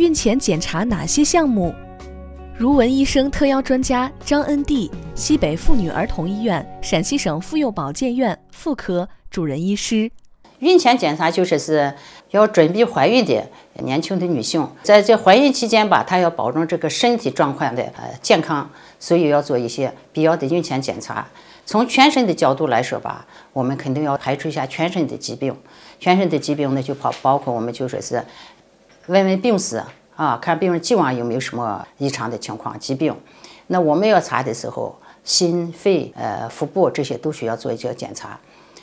孕前检查哪些项目？如文医生特邀专家张恩娣，西北妇女儿童医院陕西省妇幼保健院妇科主任医师。孕前检查就是是要准备怀孕的年轻的女性，在这怀孕期间吧，她要保证这个身体状况的呃健康，所以要做一些必要的孕前检查。从全身的角度来说吧，我们肯定要排除一下全身的疾病。全身的疾病呢，就包包括我们就说是。问问病史啊，看病人既往有没有什么异常的情况、疾病。那我们要查的时候，心肺、呃、腹部这些都需要做一些检查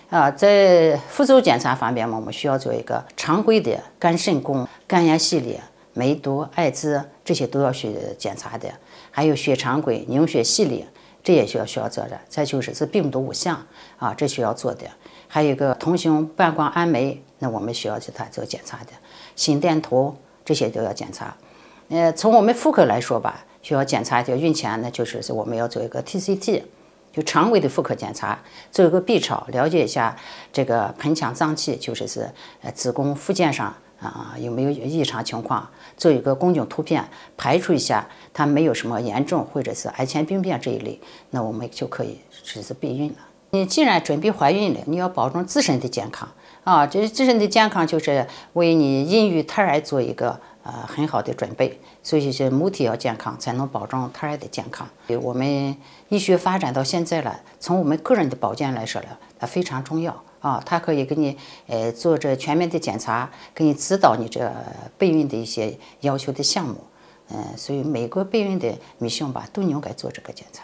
啊。在辅助检查方面嘛，我们需要做一个常规的肝肾功、肝炎系列、梅毒、艾滋这些都要去检查的，还有血常规、凝血系列。这也需要需要做的，再就是是病毒五项啊，这需要做的，还有一个同型半胱氨酶，那我们需要给他做检查的，心电图这些都要检查。呃，从我们妇科来说吧，需要检查一下孕前，呢，就是是我们要做一个 TCT，就常规的妇科检查，做一个 B 超，了解一下这个盆腔脏器，就是是子宫附件上。啊，有没有异常情况？做一个宫颈图片，排除一下，它没有什么严重或者是癌前病变这一类，那我们就可以实施避孕了。你既然准备怀孕了，你要保证自身的健康啊，这自身的健康就是为你孕育胎儿做一个呃很好的准备。所以是母体要健康，才能保证胎儿的健康。我们医学发展到现在了，从我们个人的保健来说了，它非常重要。啊，他可以给你，呃，做这全面的检查，给你指导你这备孕的一些要求的项目，嗯，所以每个备孕的女性吧，都应该做这个检查。